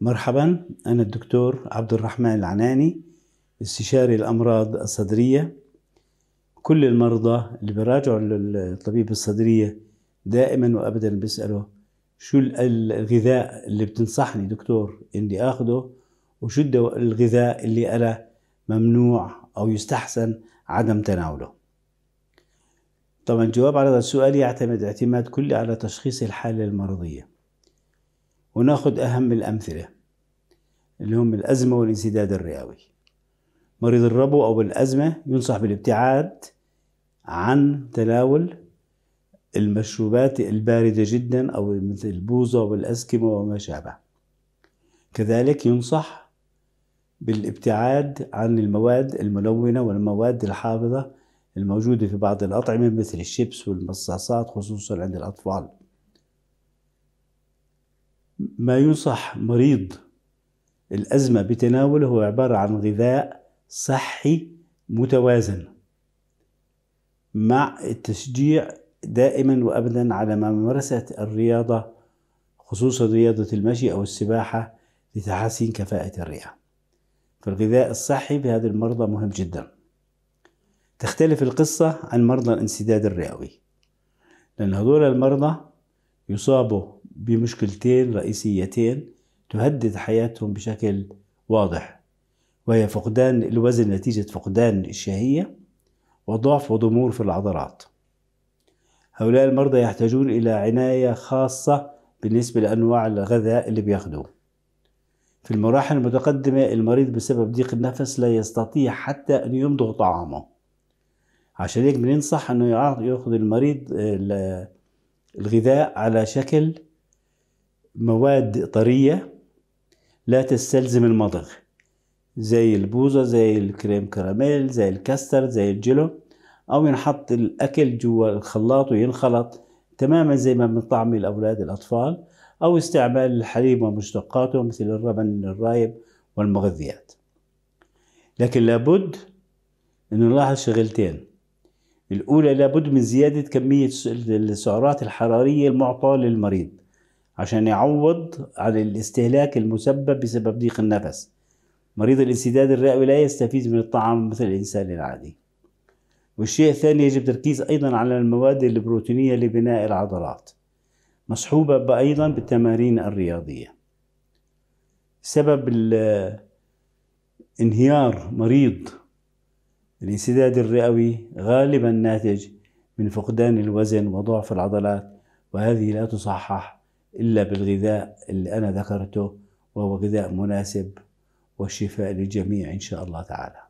مرحبا أنا الدكتور عبد الرحمن العناني استشاري الأمراض الصدرية كل المرضى اللي بيراجعوا للطبيب الصدرية دائما وأبدا بيسألوا شو الغذاء اللي بتنصحني دكتور إني آخده وشو الغذاء اللي أنا ممنوع أو يستحسن عدم تناوله طبعا الجواب على هذا السؤال يعتمد اعتماد كلي على تشخيص الحالة المرضية وناخد أهم الأمثلة اللي هم الأزمة والانسداد الرئوي مريض الربو أو الأزمة ينصح بالابتعاد عن تناول المشروبات الباردة جدا أو مثل البوظة والأسكمة وما شابه كذلك ينصح بالابتعاد عن المواد الملونة والمواد الحافظة الموجودة في بعض الأطعمة مثل الشيبس والمصاصات خصوصا عند الأطفال ما ينصح مريض الأزمة بتناوله هو عبارة عن غذاء صحي متوازن مع التشجيع دائما وأبدا على ممارسة الرياضة خصوصا رياضة المشي أو السباحة لتحسين كفاءة الرئة فالغذاء الصحي في هذه المرضى مهم جدا تختلف القصة عن مرضى الانسداد الرئوي لأن هذول المرضى يصابوا بمشكلتين رئيسيتين تهدد حياتهم بشكل واضح وهي فقدان الوزن نتيجة فقدان الشهية وضعف وضمور في العضلات هؤلاء المرضى يحتاجون إلى عناية خاصة بالنسبة لأنواع الغذاء اللي بياخدوه في المراحل المتقدمة المريض بسبب ضيق النفس لا يستطيع حتى أن يمضغ طعامه عشان هيك بننصح أنه يأخذ المريض الغذاء على شكل مواد طرية لا تستلزم المضغ زي البوزة زي الكريم كراميل زي الكاستر زي الجيلو أو ينحط الأكل جوا الخلاط وينخلط تماما زي ما بنطعم الأولاد الأطفال أو استعمال الحليب ومشتقاته مثل الربن الرايب والمغذيات لكن لابد أن نلاحظ شغلتين الأولى لابد من زيادة كمية السعرات الحرارية المعطاة للمريض عشان يعوض عن الاستهلاك المسبب بسبب ضيق النفس مريض الانسداد الرئوي لا يستفيد من الطعام مثل الإنسان العادي والشيء الثاني يجب تركيز أيضا على المواد البروتينية لبناء العضلات مصحوبة أيضا بالتمارين الرياضية سبب انهيار مريض الانسداد الرئوي غالبا ناتج من فقدان الوزن وضعف العضلات وهذه لا تصحح إلا بالغذاء اللي أنا ذكرته وهو غذاء مناسب والشفاء للجميع إن شاء الله تعالى